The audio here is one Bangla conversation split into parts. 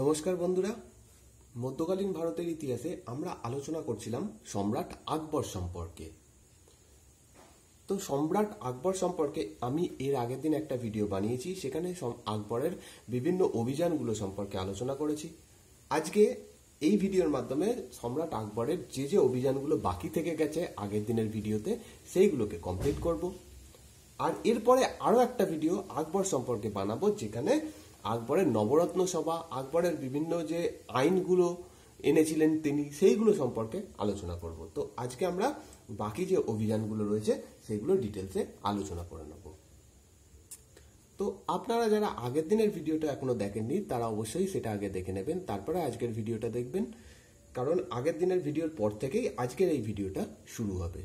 নমস্কার বন্ধুরা মধ্যকালীন ভারতের ইতিহাসে আমরা আলোচনা করছিলাম সম্রাট আকবর সম্পর্কে তো সম্রাট আকবর সম্পর্কে আমি এর আগের দিন একটা ভিডিও বানিয়েছি সেখানে আকবরের বিভিন্ন অভিযানগুলো সম্পর্কে আলোচনা করেছি আজকে এই ভিডিওর মাধ্যমে সম্রাট আকবরের যে যে অভিযানগুলো বাকি থেকে গেছে আগের দিনের ভিডিওতে সেইগুলোকে কমপ্লিট করব আর এরপরে আরও একটা ভিডিও আকবর সম্পর্কে বানাবো যেখানে আকবরের নবরত্ন সভা আকবরের বিভিন্ন যে আইনগুলো এনেছিলেন তিনি সেইগুলো সম্পর্কে আলোচনা করব তো আজকে আমরা বাকি যে অভিযানগুলো রয়েছে সেইগুলো ডিটেলসে আলোচনা করে নেব তো আপনারা যারা আগের দিনের ভিডিওটা এখনো দেখেননি তারা অবশ্যই সেটা আগে দেখে নেবেন তারপরে আজকের ভিডিওটা দেখবেন কারণ আগের দিনের ভিডিওর পর থেকেই আজকের এই ভিডিওটা শুরু হবে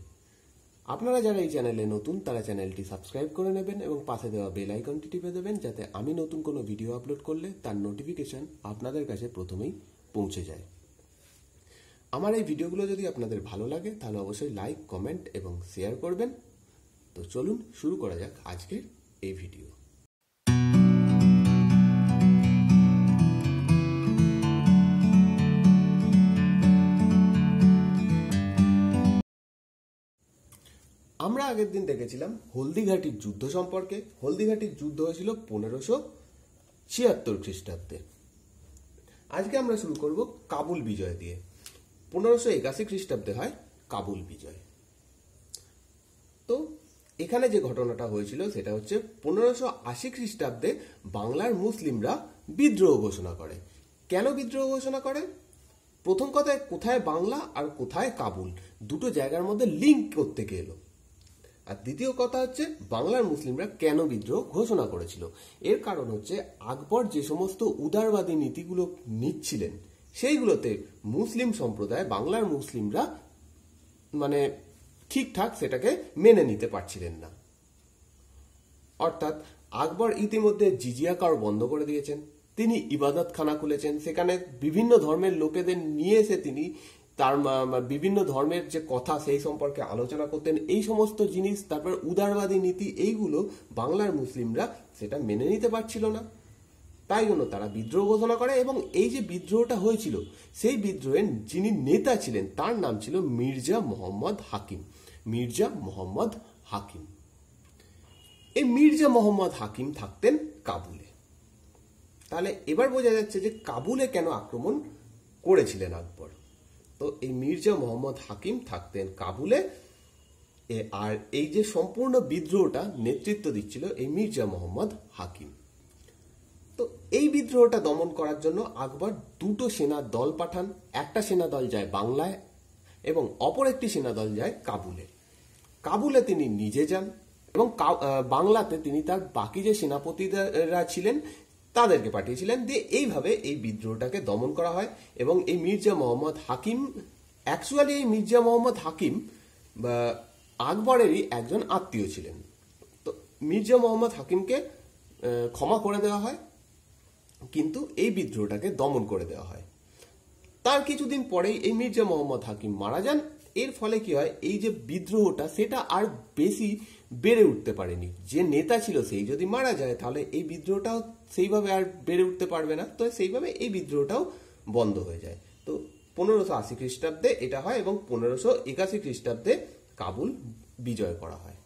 আপনারা যারা এই চ্যানেলে নতুন তারা চ্যানেলটি সাবস্ক্রাইব করে নেবেন এবং পাশে দেওয়া বেল আইকনটি টিপে দেবেন যাতে আমি নতুন কোনো ভিডিও আপলোড করলে তার নোটিফিকেশন আপনাদের কাছে প্রথমেই পৌঁছে যায় আমার এই ভিডিওগুলো যদি আপনাদের ভালো লাগে তাহলে অবশ্যই লাইক কমেন্ট এবং শেয়ার করবেন তো চলুন শুরু করা যাক আজকের এই ভিডিও আমরা আগের দিন দেখেছিলাম হলদিঘাটির যুদ্ধ সম্পর্কে হলদিঘাটির যুদ্ধ হয়েছিল পনেরোশো ছিয়াত্তর খ্রিস্টাব্দে আজকে আমরা শুরু করব কাবুল বিজয় দিয়ে পনেরোশো একাশি খ্রিস্টাব্দে হয় কাবুল বিজয় তো এখানে যে ঘটনাটা হয়েছিল সেটা হচ্ছে পনেরোশো আশি খ্রিস্টাব্দে বাংলার মুসলিমরা বিদ্রোহ ঘোষণা করে কেন বিদ্রোহ ঘোষণা করে প্রথম কথায় কোথায় বাংলা আর কোথায় কাবুল দুটো জায়গার মধ্যে লিঙ্ক করতে গেলো আর দ্বিতীয় কথা হচ্ছে বাংলার মুসলিমরা কেন বিদ্রোহ ঘোষণা করেছিল এর কারণ হচ্ছে আকবর যে সমস্ত উদারবাদী নীতিগুলো নিচ্ছিলেন সেইগুলোতে মুসলিম সম্প্রদায় বাংলার মুসলিমরা মানে ঠিকঠাক সেটাকে মেনে নিতে পারছিলেন না অর্থাৎ আকবর ইতিমধ্যে জিজিয়া কর বন্ধ করে দিয়েছেন তিনি ইবাদতখানা খুলেছেন সেখানে বিভিন্ন ধর্মের লোকেদের নিয়ে এসে তিনি তার বিভিন্ন ধর্মের যে কথা সেই সম্পর্কে আলোচনা করতেন এই সমস্ত জিনিস তারপর উদারবাদী নীতি এইগুলো বাংলার মুসলিমরা সেটা মেনে নিতে পারছিল না তাই জন্য তারা বিদ্রোহ ঘোষণা করে এবং এই যে বিদ্রোহটা হয়েছিল সেই বিদ্রোহের যিনি নেতা ছিলেন তার নাম ছিল মির্জা মোহাম্মদ হাকিম মির্জা মোহাম্মদ হাকিম এই মির্জা মোহাম্মদ হাকিম থাকতেন কাবুলে তাহলে এবার বোঝা যাচ্ছে যে কাবুলে কেন আক্রমণ করেছিলেন আকবর তো এই মির্জা মোহাম্মদ হাকিম থাকতেন কাবুলে আর এই যে সম্পূর্ণ বিদ্রোহটা নেতৃত্ব দিচ্ছিল এই মির্জা মোহাম্মদ হাকিম তো এই বিদ্রোহটা দমন করার জন্য আকবর দুটো সেনা দল পাঠান একটা সেনা দল যায় বাংলায় এবং অপর একটি সেনা দল যায় কাবুলে কাবুলে তিনি নিজে যান এবং বাংলাতে তিনি তার বাকি যে সেনাপতিরা ছিলেন তাদেরকে পাঠিয়েছিলেন দিয়ে এইভাবে এই বিদ্রোহটাকে দমন করা হয় এবং এই মির্জা মোহাম্মদ হাকিম অ্যাকচুয়ালি এই মির্জা মোহাম্মদ হাকিম আকবরেরই একজন আত্মীয় ছিলেন তো মির্জা মোহাম্মদ হাকিমকে ক্ষমা করে দেওয়া হয় কিন্তু এই বিদ্রোহটাকে দমন করে দেওয়া হয় তার কিছুদিন পরেই এই মির্জা মোহাম্মদ হাকিম মারা যান এর ফলে কি হয় এই যে বিদ্রোহটা সেটা আর বেশি বেড়ে উঠতে পারেনি যে নেতা ছিল সেই যদি মারা যায় তাহলে এই বিদ্রোহটাও সেইভাবে আর বেড়ে উঠতে পারবে না তো সেইভাবে এই বিদ্রোহটাও বন্ধ হয়ে যায় তো পনেরোশো আশি খ্রিস্টাব্দে এটা হয় এবং পনেরোশো একাশি খ্রিস্টাব্দে কাবুল বিজয় করা হয়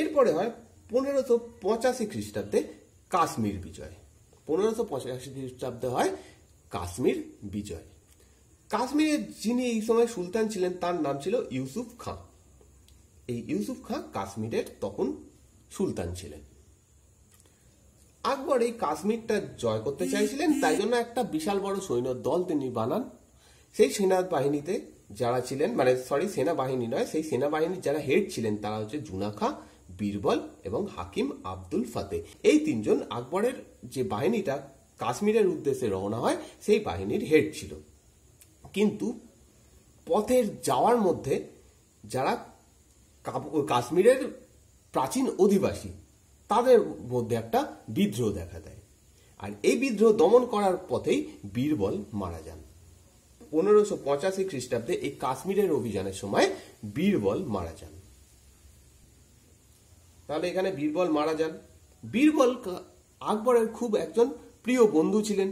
এরপরে হয় পনেরোশো পঁচাশি খ্রিস্টাব্দে কাশ্মীর বিজয় পনেরোশো পঁচাশি খ্রিস্টাব্দে হয় কাশ্মীর বিজয় কাশ্মীরের যিনি এই সময় সুলতান ছিলেন তার নাম ছিল ইউসুফ খান এই ইউসুফ খাঁ কাশ্মীরের তখন সুলতান ছিলেন আকবর এই কাশ্মীরটা জয় করতে চাইছিলেন তাই জন্য একটা বিশাল বড় সৈন্য দল তিনি বানান সেই বাহিনীতে যারা ছিলেন মানে সরি সেনাবাহিনী নয় সেই সেনাবাহিনীর যারা হেড ছিলেন তারা হচ্ছে জুনাখা বীরবল এবং হাকিম আব্দুল ফাতে এই তিনজন আকবরের যে বাহিনীটা কাশ্মীরের উদ্দেশ্যে রওনা হয় সেই বাহিনীর হেড ছিল কিন্তু পথের যাওয়ার মধ্যে যারা কাশ্মীরের প্রাচীন অধিবাসী তাদের মধ্যে একটা বিদ্রোহ দেখা দেয় আর এই বিদ্রোহ দমন করার পথেই বীরবল মারা যান পনেরোশো পঁচাশি খ্রিস্টাব্দে এই কাশ্মীরের অভিযানের সময় বীরবল মারা যান তাহলে এখানে বীরবল মারা যান বীরবল আকবরের খুব একজন প্রিয় বন্ধু ছিলেন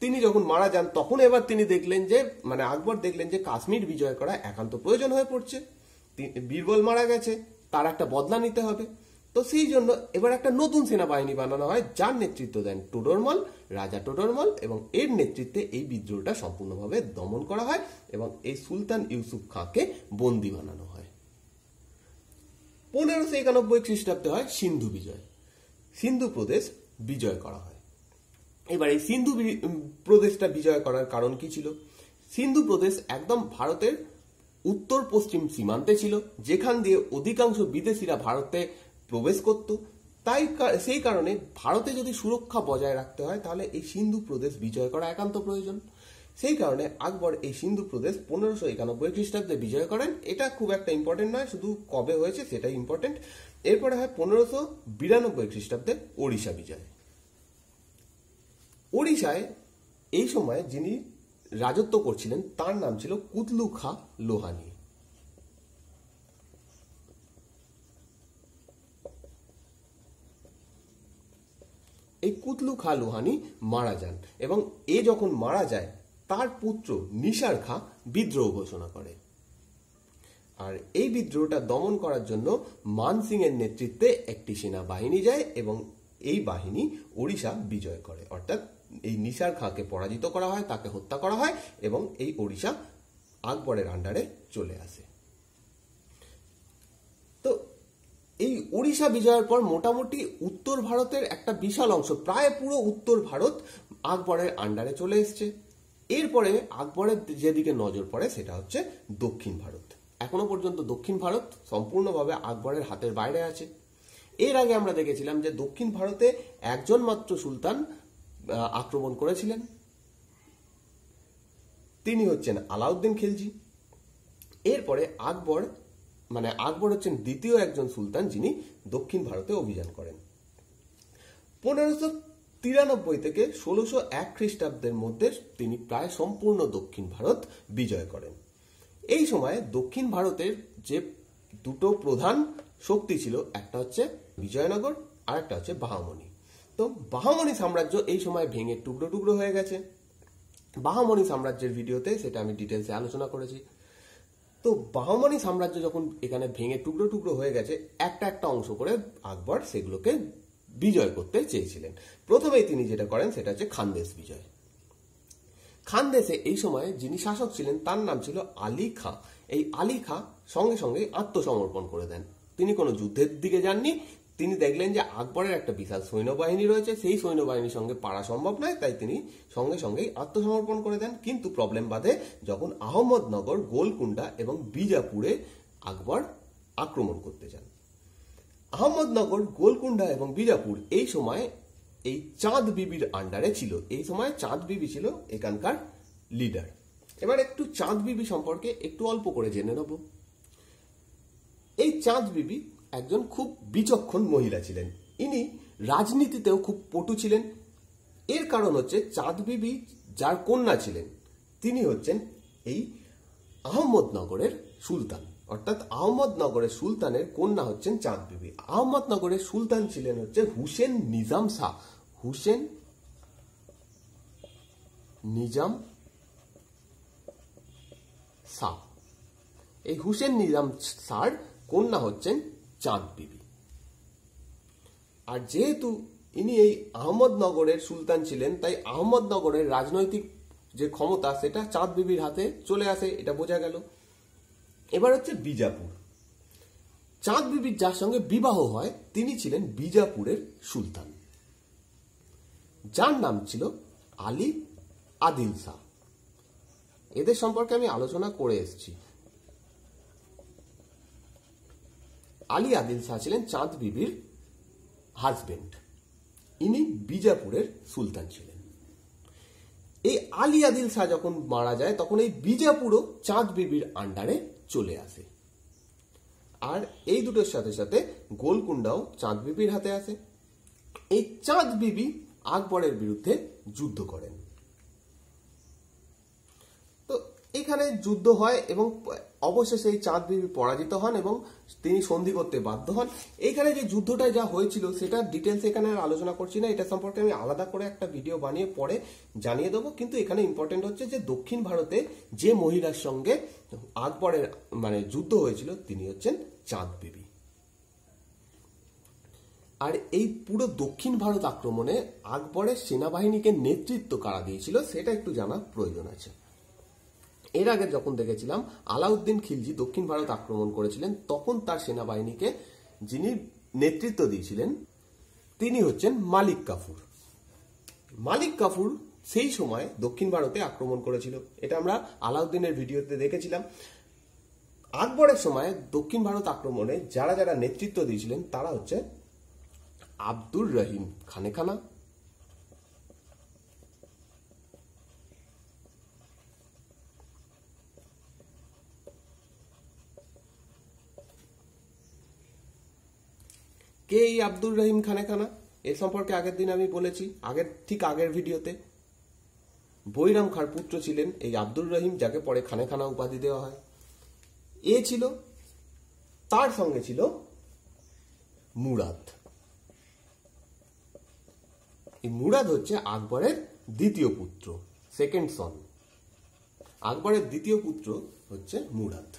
তিনি যখন মারা যান তখন এবার তিনি দেখলেন যে মানে আকবর দেখলেন যে কাশ্মীর বিজয় করা একান্ত প্রয়োজন হয়ে পড়ছে বীরবল মারা গেছে তার একটা বদলা নিতে হবে তো সেই জন্য এবার একটা নতুন সেনাবাহিনী বানানো হয় যার নেতৃত্ব দেন টোডরমল রাজা টোডরমল এবং এর নেতৃত্বে এই বিদ্রোহটা সম্পূর্ণভাবে দমন করা হয় এবং এই সুলতান ইউসুফ খাঁকে বন্দি বানানো হয় পনেরোশো একানব্বই খ্রিস্টাব্দে হয় সিন্ধু বিজয় সিন্ধু প্রদেশ বিজয় করা হয় এবার এই সিন্ধু প্রদেশটা বিজয় করার কারণ কি ছিল সিন্ধু প্রদেশ একদম ভারতের উত্তর পশ্চিম সীমান্তে ছিল যেখান দিয়ে অধিকাংশ বিদেশিরা ভারতে প্রবেশ করত তাই সেই কারণে ভারতে যদি সুরক্ষা বজায় রাখতে হয় তাহলে এই সিন্ধু প্রদেশ বিজয় করা একান্ত প্রয়োজন সেই কারণে আকবর এই সিন্ধু প্রদেশ পনেরোশো একানব্বই খ্রিস্টাব্দে বিজয় করেন এটা খুব একটা ইম্পর্টেন্ট নয় শুধু কবে হয়েছে সেটাই ইম্পর্টেন্ট এরপরে হয় পনেরোশো বিরানব্বই খ্রিস্টাব্দে ওড়িশা বিজয় ওড়িশায় এই সময় যিনি রাজত্ব করছিলেন তার নাম ছিল কুতলু খা লোহানি এই কুতলু খা লোহানি মারা যান এবং এ যখন মারা যায় তার পুত্র নিশার খা বিদ্রোহ ঘোষণা করে আর এই বিদ্রোহটা দমন করার জন্য মানসিং এর নেতৃত্বে একটি সেনাবাহিনী যায় এবং এই বাহিনী ওড়িশা বিজয় করে অর্থাৎ এই নিসার খাঁকে পরাজিত করা হয় তাকে হত্যা করা হয় এবং এই ওড়িশা আকবরের আন্ডারে চলে আসে তো এই ওড়িশা বিজয়ের পর মোটামুটি উত্তর ভারতের একটা বিশাল অংশ প্রায় পুরো উত্তর ভারত আকবরের আন্ডারে চলে এসছে এরপরে আকবরের যেদিকে নজর পড়ে সেটা হচ্ছে দক্ষিণ ভারত এখনো পর্যন্ত দক্ষিণ ভারত সম্পূর্ণভাবে আকবরের হাতের বাইরে আছে এর আগে আমরা দেখেছিলাম যে দক্ষিণ ভারতে একজন মাত্র সুলতান আক্রমণ করেছিলেন তিনি হচ্ছেন আলাউদ্দিন খিলজি এরপরে আকবর মানে আকবর হচ্ছেন দ্বিতীয় একজন সুলতান যিনি দক্ষিণ ভারতে অভিযান করেন পনেরোশো তিরানব্বই থেকে ষোলোশো এক খ্রিস্টাব্দের মধ্যে তিনি প্রায় সম্পূর্ণ দক্ষিণ ভারত বিজয় করেন এই সময়ে দক্ষিণ ভারতের যে দুটো প্রধান শক্তি ছিল একটা হচ্ছে বিজয়নগর আর একটা হচ্ছে বাহামণি তো বাহামণি সাম্রাজ্য এই সময় ভেঙে টুকরো টুকরো হয়ে গেছে বাহামণি সাম্রাজ্যের ভিডিওতে সেটা আমি ডিটেলসে আলোচনা করেছি তো বাহমানি সাম্রাজ্য যখন এখানে ভেঙে টুকরো টুকরো হয়ে গেছে একটা একটা অংশ করে আকবর সেগুলোকে বিজয় করতে চেয়েছিলেন প্রথমেই তিনি যেটা করেন সেটা হচ্ছে খানদেশ বিজয় খানদেশে এই সময় যিনি শাসক ছিলেন তার নাম ছিল আলী খাঁ এই আলী খাঁ সঙ্গে সঙ্গে আত্মসমর্পণ করে দেন তিনি কোনো যুদ্ধের দিকে যাননি তিনি দেখলেন যে আকবরের একটা বিশাল সৈন্যবাহিনী রয়েছে সেই সৈন্যবাহিনীর সঙ্গে পারা সম্ভব নয় তাই তিনি সঙ্গে সঙ্গেই আত্মসমর্পণ করে দেন কিন্তু প্রবলেম বাদে যখন আহমদনগর গোলকুন্ডা এবং বিজাপুরে আকবর আক্রমণ করতে যান আহমদনগর গোলকুন্ডা এবং বিজাপুর এই সময় এই চাঁদ বিবির আন্ডারে ছিল এই সময় চাঁদ বিবি ছিল এখানকার লিডার এবার একটু চাঁদ বিবি সম্পর্কে একটু অল্প করে জেনে নেব এই চাঁদ বিবি একজন খুব বিচক্ষণ মহিলা ছিলেন ইনি রাজনীতিতেও খুব পটু ছিলেন এর কারণ হচ্ছে চাঁদ বিবি যার কন্যা ছিলেন তিনি হচ্ছেন এই আহমদনগরের সুলতান অর্থাৎ আহমদনগরের সুলতানের কন্যা হচ্ছেন চাঁদ বিবি আহমদনগরের সুলতান ছিলেন হচ্ছে হুসেন নিজাম শাহ হুসেন নিজাম শাহ এই হুসেন নিজাম শাহর কন্যা হচ্ছেন চাঁদ বিবি আর যেহেতু ইনি এই আহমদনগরের সুলতান ছিলেন তাই আহমদনগরের রাজনৈতিক যে ক্ষমতা সেটা চাঁদ বিবির হাতে চলে আসে এটা বোঝা গেল এবার হচ্ছে বিজাপুর চাঁদ বিবির যার সঙ্গে বিবাহ হয় তিনি ছিলেন বিজাপুরের সুলতান যার নাম ছিল আলী আদিল শাহ এদের সম্পর্কে আমি আলোচনা করে এসেছি আলী আদিল শাহ ছিলেন চাঁদ বিবির হাজবেন্ড ইনি বিজাপুরের সুলতান ছিলেন এই আলী আদিল শাহ যখন মারা যায় তখন এই বিজাপুরও চাঁদ বিবির আন্ডারে চলে আসে আর এই দুটোর সাথে সাথে গোলকুন্ডাও চাঁদ বিবির হাতে আসে এই চাঁদ বিবি আকবরের বিরুদ্ধে যুদ্ধ করেন তো এখানে যুদ্ধ হয় এবং অবশেষে এই চাঁদ বিবি পরাজিত হন এবং তিনি সন্ধি করতে বাধ্য হন এইখানে যে যুদ্ধটা যা হয়েছিল সেটা ডিটেলস এখানে আর আলোচনা করছি না এটা সম্পর্কে আমি আলাদা করে একটা ভিডিও বানিয়ে পরে জানিয়ে দেবো কিন্তু এখানে ইম্পর্টেন্ট হচ্ছে যে দক্ষিণ ভারতে যে মহিলার সঙ্গে আকবরের মানে যুদ্ধ হয়েছিল তিনি হচ্ছেন চাঁদ বিবি আর এই পুরো দক্ষিণ ভারত আক্রমণে আকবরের সেনাবাহিনীকে নেতৃত্ব কারা দিয়েছিল সেটা একটু জানা প্রয়োজন আছে এর আগে যখন দেখেছিলাম আলাউদ্দিন খিলজি দক্ষিণ ভারত আক্রমণ করেছিলেন তখন তার সেনাবাহিনীকে যিনি নেতৃত্ব দিয়েছিলেন তিনি হচ্ছেন মালিক কাফুর মালিক কাফুর সেই সময় দক্ষিণ ভারতে আক্রমণ করেছিল এটা আমরা আলাউদ্দিনের ভিডিওতে দেখেছিলাম আকবরের সময় দক্ষিণ ভারত আক্রমণে যারা যারা নেতৃত্ব দিয়েছিলেন তারা হচ্ছে আব্দুর রহিম খানেখানা কে এই আব্দুর রহিম খানেখানা এ সম্পর্কে আগের দিন আমি বলেছি আগের ঠিক আগের ভিডিওতে বৈরাম খার পুত্র ছিলেন এই আব্দুর রহিম যাকে পরে খানেখানা উপাধি দেওয়া হয় এ ছিল তার সঙ্গে ছিল মুরাদ এই মুরাদ হচ্ছে আকবরের দ্বিতীয় পুত্র সেকেন্ড সন আকবরের দ্বিতীয় পুত্র হচ্ছে মুরাদ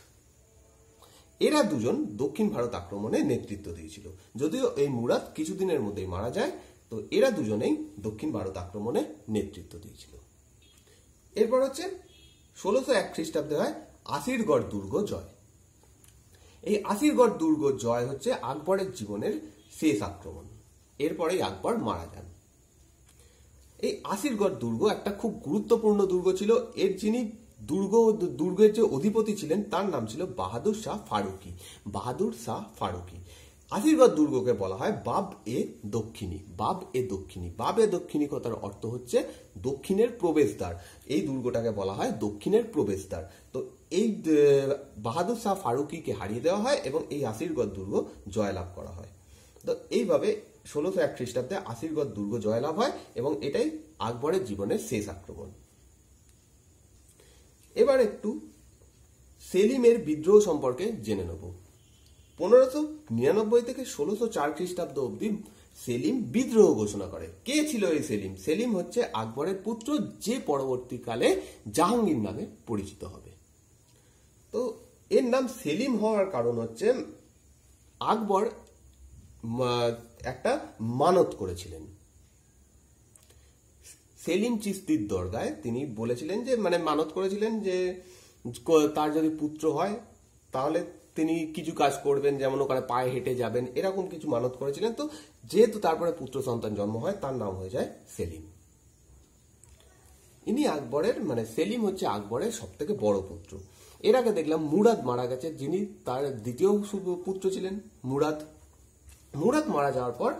এরা দুজন দক্ষিণ ভারত আক্রমণে নেতৃত্ব দিয়েছিল যদিও এই মুরাদ কিছুদিনের মধ্যেই মারা যায় তো এরা দুজনেই দক্ষিণ ভারত আক্রমণে নেতৃত্ব দিয়েছিল এরপর হচ্ছে ষোলোশো এক খ্রিস্টাব্দে হয় আসিরগড় দুর্গ জয় এই আসিরগড় দুর্গ জয় হচ্ছে আকবরের জীবনের শেষ আক্রমণ এরপরেই আকবর মারা যান এই আসিরগড় দুর্গ একটা খুব গুরুত্বপূর্ণ দুর্গ ছিল এর যিনি দুর্গ দুর্গের যে অধিপতি ছিলেন তার নাম ছিল বাহাদুর শাহ ফারুকি বাহাদুর শাহ ফারুকি আশীর্বাদ দুর্গকে বলা হয় বাব এ দক্ষিণী বাব এ দক্ষিণী বাব এ দক্ষিণী কথার অর্থ হচ্ছে দক্ষিণের প্রবেশদ্বার এই দুর্গটাকে বলা হয় দক্ষিণের প্রবেশদ্বার তো এই বাহাদুর শাহ ফারুকিকে হারিয়ে দেওয়া হয় এবং এই আশীর্বাদ দুর্গ জয়লাভ করা হয় তো এইভাবে ষোলোশো এক খ্রিস্টাব্দে আশীর্বাদ দুর্গ জয়লাভ হয় এবং এটাই আকবরের জীবনের শেষ আক্রমণ এবার একটু সেলিমের বিদ্রোহ সম্পর্কে জেনে নেব পনেরোশো নিরানব্বই থেকে ষোলোশো চার খ্রিস্টাব্দ অবধি সেলিম বিদ্রোহ ঘোষণা করে কে ছিল এই সেলিম সেলিম হচ্ছে আকবরের পুত্র যে পরবর্তীকালে জাহাঙ্গীর নামে পরিচিত হবে তো এর নাম সেলিম হওয়ার কারণ হচ্ছে আকবর একটা মানত করেছিলেন সেলিম চিস্তির দরগায় তিনি বলেছিলেন যে মানে মানত করেছিলেন যে তার যদি পুত্র হয় তাহলে তিনি কিছু কাজ করবেন যেমন ওখানে পায়ে হেঁটে যাবেন এরকম কিছু মানত করেছিলেন তো যেহেতু তারপরে পুত্র সন্তান জন্ম হয় তার নাম হয়ে যায় সেলিম ইনি আকবরের মানে সেলিম হচ্ছে আকবরের সব থেকে বড় পুত্র এর আগে দেখলাম মুরাদ মারা গেছে যিনি তার দ্বিতীয় পুত্র ছিলেন মুরাদ মুরাদ মারা যাওয়ার পর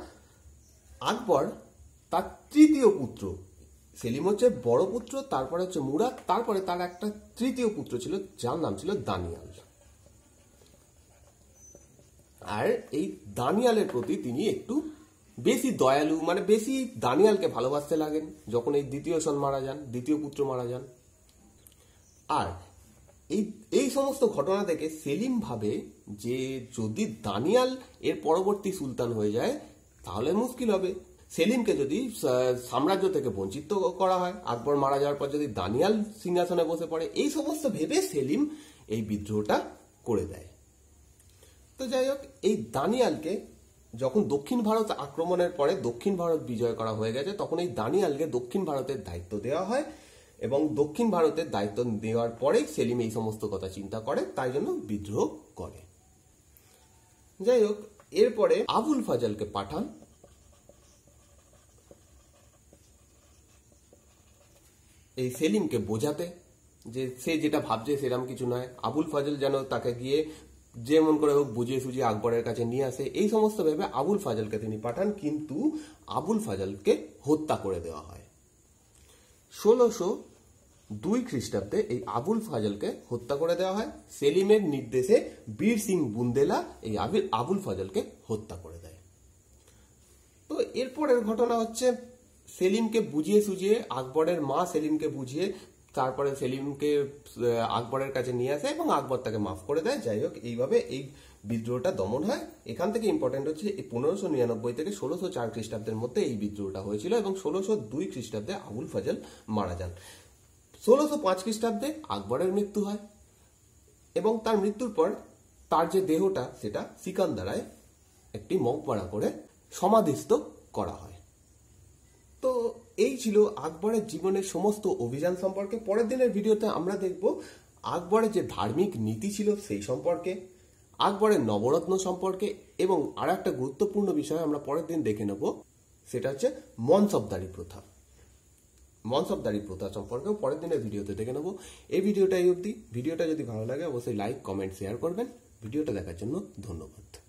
আকবর তার তৃতীয় পুত্র সেলিম হচ্ছে বড় পুত্র তারপরে হচ্ছে মুরাদ তারপরে তার একটা তৃতীয় পুত্র ছিল যার নাম ছিল দানিয়াল আর এই দানিয়ালের প্রতি তিনি একটু বেশি দয়ালু মানে বেশি দানিয়ালকে ভালোবাসতে লাগেন যখন এই দ্বিতীয় সন মারা যান দ্বিতীয় পুত্র মারা যান আর এই এই সমস্ত ঘটনা থেকে সেলিম ভাবে যে যদি দানিয়াল এর পরবর্তী সুলতান হয়ে যায় তাহলে মুশকিল হবে সেলিমকে যদি সাম্রাজ্য থেকে বঞ্চিত করা হয় আকবর মারা যাওয়ার পর যদি দানিয়াল সিংহাসনে বসে পড়ে এই সমস্ত ভেবে সেলিম এই বিদ্রোহটা করে দেয় তো যাই হোক এই দানিয়ালকে যখন দক্ষিণ ভারত আক্রমণের পরে দক্ষিণ ভারত বিজয় করা হয়ে গেছে তখন এই দানিয়ালকে দক্ষিণ ভারতের দায়িত্ব দেওয়া হয় এবং দক্ষিণ ভারতের দায়িত্ব দেওয়ার পরেই সেলিম এই সমস্ত কথা চিন্তা করে তাই জন্য বিদ্রোহ করে যাই হোক এরপরে আবুল ফাজালকে পাঠান এই সেলিমকে বোঝাতে যে সে যেটা ভাবছে সেরাম কিছু নয় আবুল ফাজল যেন তাকে গিয়ে যেমন করে হোক বুঝিয়ে সুঝিয়ে আকবরের কাছে নিয়ে আসে এই সমস্ত ভেবে আবুল ফাজলকে তিনি পাঠান কিন্তু আবুল ফাজলকে হত্যা করে দেওয়া হয় ষোলোশো দুই খ্রিস্টাব্দে এই আবুল ফাজলকে হত্যা করে দেওয়া হয় সেলিমের নির্দেশে বীর সিং বুন্দেলা এই আবিল আবুল ফাজলকে হত্যা করে দেয় তো এরপরের ঘটনা হচ্ছে সেলিমকে বুঝিয়ে সুঝিয়ে আকবরের মা সেলিমকে বুঝিয়ে তারপরে সেলিমকে আকবরের কাছে নিয়ে আসে এবং আকবর তাকে মাফ করে দেয় যাই হোক এইভাবে এই বিদ্রোহটা দমন হয় এখান থেকে ইম্পর্টেন্ট হচ্ছে পনেরোশো নিরানব্বই থেকে ষোলোশো চার খ্রিস্টাব্দের মধ্যে এই বিদ্রোহটা হয়েছিল এবং ষোলোশো দুই খ্রিস্টাব্দে আবুল ফজল মারা যান ষোলোশো পাঁচ খ্রিস্টাব্দে আকবরের মৃত্যু হয় এবং তার মৃত্যুর পর তার যে দেহটা সেটা সিকান্দারায় একটি মকবরা করে সমাধিস্থ করা হয় তো এই ছিল আকবরের জীবনের সমস্ত অভিযান সম্পর্কে পরের দিনের ভিডিওতে আমরা দেখব আকবরের যে ধার্মিক নীতি ছিল সেই সম্পর্কে আকবরের নবরত্ন সম্পর্কে এবং আর একটা গুরুত্বপূর্ণ বিষয় আমরা পরের দিন দেখে নেব সেটা হচ্ছে মনসবদারি প্রথা মনসবদারি প্রথা সম্পর্কেও পরের দিনের ভিডিওতে দেখে নেব এই ভিডিওটা এই অবধি ভিডিওটা যদি ভালো লাগে অবশ্যই লাইক কমেন্ট শেয়ার করবেন ভিডিওটা দেখার জন্য ধন্যবাদ